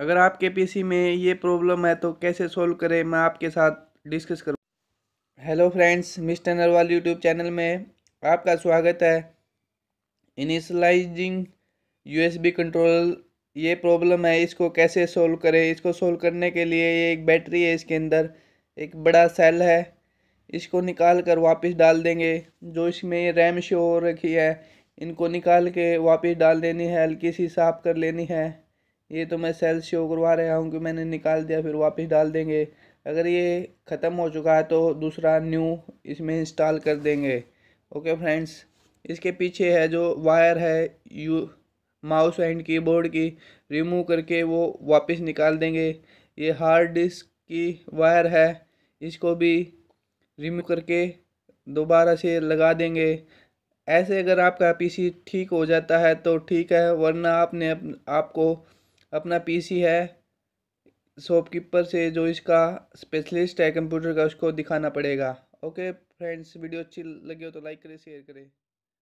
अगर आपके पीसी में ये प्रॉब्लम है तो कैसे सोल्व करें मैं आपके साथ डिस्कस करूँ hello friends mister Narwal YouTube channel में आपका स्वागत है इनिशलाइजिंग यूएसबी कंट्रोल ये प्रॉब्लम है इसको कैसे सोल्व करें इसको सोल्व करने के लिए ये एक बैटरी है इसके अंदर एक बड़ा सेल है इसको निकाल कर वापस डाल देंगे जो इसमें रैम शो हो रखी है इनको निकाल के वापस डाल देनी है हल्की सी साफ कर लेनी है ये तो मैं सेल शो करवा रहा हूँ कि मैंने निकाल दिया फिर वापस डाल देंगे अगर ये ख़त्म हो चुका है तो दूसरा न्यू इसमें इंस्टॉल कर देंगे ओके फ्रेंड्स इसके पीछे है जो वायर है यू माउस एंड कीबोर्ड की रिमूव करके वो वापस निकाल देंगे ये हार्ड डिस्क की वायर है इसको भी रिमूव करके दोबारा से लगा देंगे ऐसे अगर आपका पीसी ठीक हो जाता है तो ठीक है वरना आपने आपको अपना पीसी है शॉपकीपर से जो इसका स्पेशलिस्ट है कंप्यूटर का उसको दिखाना पड़ेगा ओके फ्रेंड्स वीडियो अच्छी लगी हो तो लाइक करें शेयर करें